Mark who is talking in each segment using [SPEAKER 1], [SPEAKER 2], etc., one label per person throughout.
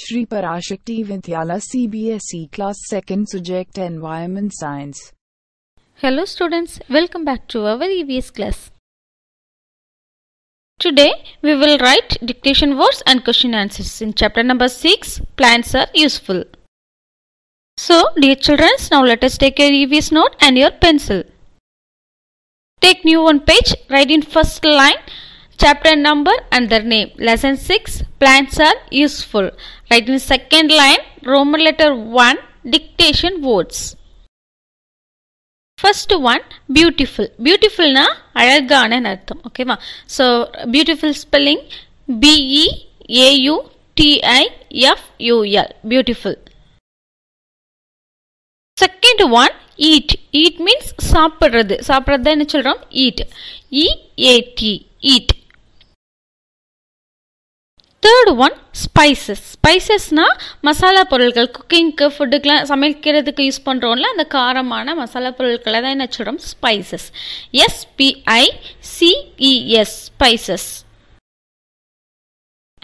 [SPEAKER 1] Sri Parashakti Vidyala CBSE Class 2nd Subject Environment Science. Hello students, welcome back to our EVS class. Today we will write dictation words and question answers in chapter number 6 Plants are useful. So dear children, now let us take your EVS note and your pencil. Take new one page, write in first line chapter number and their name. Lesson 6 Plants are useful. Write in second line Roman letter 1 dictation words. First one beautiful பியூட்டிஃபுல்னா அழகான அர்த்தம் ஓகேவா so beautiful spelling B E A U T I F U L beautiful second one eat eat means சாப்பிட்றது சாப்பிட்றது என்ன சொல்கிறோம் eat E A T e eat third one spices ஸ்பைசஸ்னால் மசாலா பொருட்கள் குக்கிங்க்கு ஃபுட்டுக்கெலாம் சமைக்கிறதுக்கு யூஸ் பண்ணுறோம்ல அந்த காரமான மசாலா பொருட்களை தான் என்ன சொல்கிறோம் spices S P I C E S spices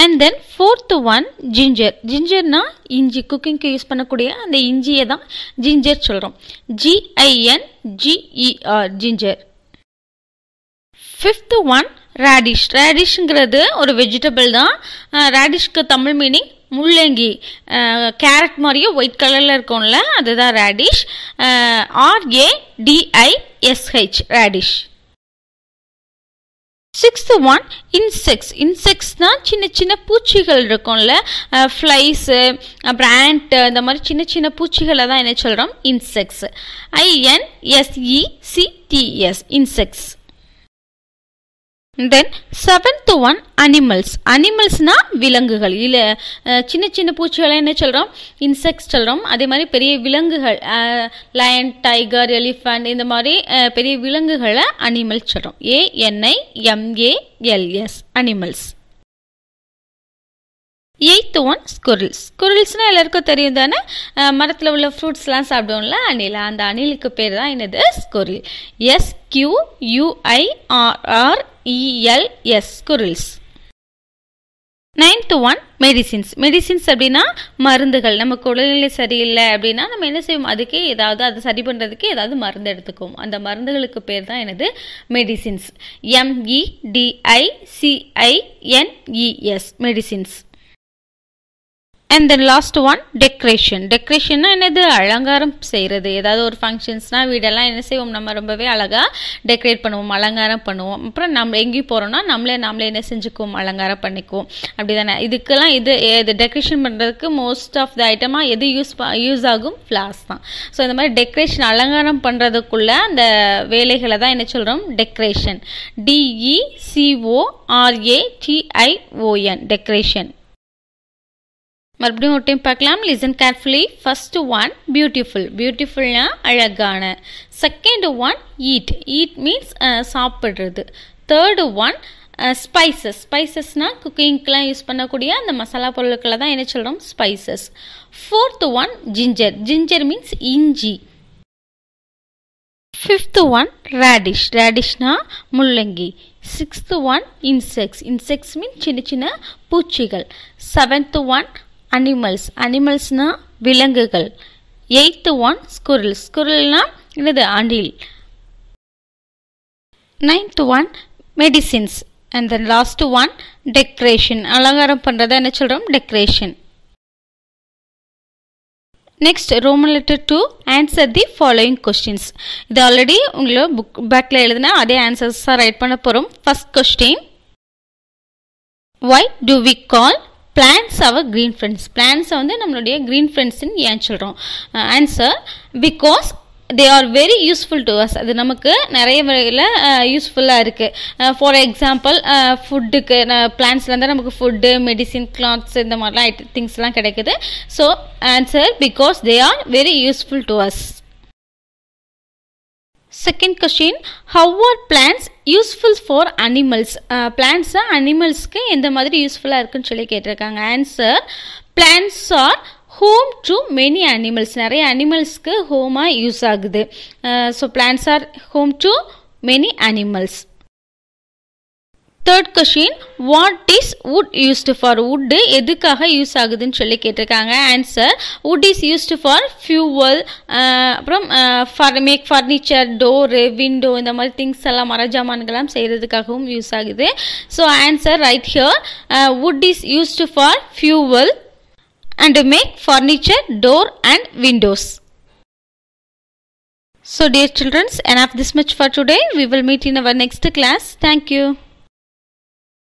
[SPEAKER 1] and then fourth one ginger ஜிஞ்சர்னால் இஞ்சி குக்கிங்க்கு யூஸ் பண்ணக்கூடிய அந்த இஞ்சியை தான் ஜிஞ்சர் சொல்கிறோம் G I N G E R ginger fifth one radish ரேடிஷ்ங்கிறது ஒரு வெஜிடபிள் தான் ரேடிஷ்க்கு தமிழ் மீனிங் முள்ளங்கி கேரட் மாதிரியும் ஒயிட் கலரில் இருக்கும்ல அதுதான் radish R A D I S H radish sixth one insects இன்செக்ட்ஸ்னால் சின்ன சின்ன பூச்சிகள் இருக்கும்ல ஃப்ளைஸு அப்புறம் ஆண்ட்டு இந்த மாதிரி சின்ன சின்ன பூச்சிகளை தான் என்ன சொல்கிறோம் இன்செக்ட்ஸ் ஐஎன்எஸ்இசிடிஎஸ் இன்செக்ட்ஸ் தென் செவன்த் ஒன் அனிமல்ஸ் அனிமல்ஸ்னால் விலங்குகள் இல்லை சின்ன சின்ன பூச்சிகளை என்ன சொல்கிறோம் இன்செக்ட்ஸ் சொல்கிறோம் அதே மாதிரி பெரிய விலங்குகள் லயன் டைகர் எலிஃபண்ட் இந்த மாதிரி பெரிய விலங்குகளை அனிமல்ஸ் சொல்கிறோம் A N I M A L S animals eighth one squirrels ஸ்குரில்ஸ்னால் எல்லாருக்கும் தெரியும் தானே மரத்தில் உள்ள ஃப்ரூட்ஸ்லாம் சாப்பிடுவோம்ல அணில் அந்த அணிலுக்கு பேர் தான் என்னது squirrel S Q U I R R E L S குரல்ஸ் நைன்த்து ஒன் மெடிசின்ஸ் மெடிசின்ஸ் அப்படின்னா மருந்துகள் நம்ம குழந்தைநிலை சரியில்லை அப்படின்னா நம்ம என்ன செய்வோம் அதுக்கே ஏதாவது அதை சரி பண்ணுறதுக்கு ஏதாவது மருந்து எடுத்துக்குவோம் அந்த மருந்துகளுக்கு பேர் தான் எனது medicines எம்இடிஐசிஐஎன்இஎஸ் medicines and then last one decoration டெக்ரேஷன்னா என்னது அலங்காரம் செய்கிறது ஏதாவது ஒரு ஃபங்க்ஷன்ஸ்னால் வீடெல்லாம் என்ன செய்வோம் நம்ம ரொம்பவே அழகாக டெக்கரேட் பண்ணுவோம் அலங்காரம் பண்ணுவோம் அப்புறம் நம்ம எங்கேயும் போகிறோம்னா நம்மளே நம்மளே என்ன செஞ்சுக்குவோம் அலங்காரம் பண்ணிக்குவோம் அப்படி தானே இதுக்கெல்லாம் இது இது டெக்கரேஷன் பண்ணுறதுக்கு மோஸ்ட் ஆஃப் த ஐட்டமாக எது யூஸ் யூஸ் ஆகும் ஃப்ளாஸ் தான் ஸோ இந்த மாதிரி டெக்கரேஷன் அலங்காரம் பண்ணுறதுக்குள்ளே அந்த வேலைகளை தான் என்ன சொல்கிறோம் டெக்கரேஷன் டிஇசிஓஆர்ஏடிஐஓஎன் டெக்கரேஷன் மறுபடியும் ஒரு டைம் பார்க்கலாம் listen carefully first one beautiful பியூட்டிஃபுல்னா அழகான second one eat eat means சாப்பிட்றது தேர்டு ஒன் ஸ்பைசஸ் ஸ்பைசஸ்னால் குக்கிங்க்கெலாம் யூஸ் பண்ணக்கூடிய அந்த மசாலா பொருட்களை தான் என்ன சொல்கிறோம் spices fourth one ginger ginger means இஞ்சி ஃபிஃப்த்து ஒன் ரேடிஷ் ரேடிஷ்னா முள்ளங்கி sixth one insects insects mean சின்ன சின்ன பூச்சிகள் செவன்த்து ஒன் அனிமல்ஸ் அனிமல்ஸ்னால் விலங்குகள் எயித்து ஒன் ஸ்குரில் ஸ்குரில்னால் என்னது அணில் ninth one medicines and then last one decoration அலங்காரம் பண்ணுறத என்ன சொல்கிறோம் decoration next Roman letter two answer the following questions இது ஆல்ரெடி உங்களை புக் பேக்கில் எழுதினா அதே ஆன்சர்ஸாக ரைட் பண்ண போகிறோம் first question why do we call plants our green friends பிளான்ஸை வந்து நம்மளுடைய க்ரீன் ஃப்ரெண்ட்ஸ்ன்னு ஏன் சொல்கிறோம் answer because they are very useful to us அது நமக்கு நிறைய வகையில் யூஸ்ஃபுல்லாக இருக்குது ஃபார் எக்ஸாம்பிள் ஃபுட்டுக்கு பிளான்ஸ்லேருந்து நமக்கு ஃபுட்டு மெடிசின் கிளாத்ஸ் இந்த மாதிரிலாம் ஐட்ட திங்ஸ்லாம் கிடைக்குது so answer because they are very useful to us second question how are plants useful for animals plants அனிமல்ஸ்க்கு எந்த மாதிரி யூஸ்ஃபுல்லாக இருக்குன்னு சொல்லி கேட்டிருக்காங்க answer plants are home to many animals நிறைய அனிமல்ஸ்க்கு ஹோமாக யூஸ் ஆகுது so plants are home to many animals third question what is wood used for wood எதுக்காக யூஸ் ஆகுதுன்னு சொல்லி கேட்டிருக்காங்க answer wood is used for fuel அப்புறம் for make furniture door window இந்த மாதிரி திங்ஸ் எல்லாம் மர ஜாமான்கள்லாம் செய்கிறதுக்காகவும் யூஸ் ஆகுது so answer write here wood is used for fuel and make furniture door and windows so So children's end of this much for today we will meet in our next class thank you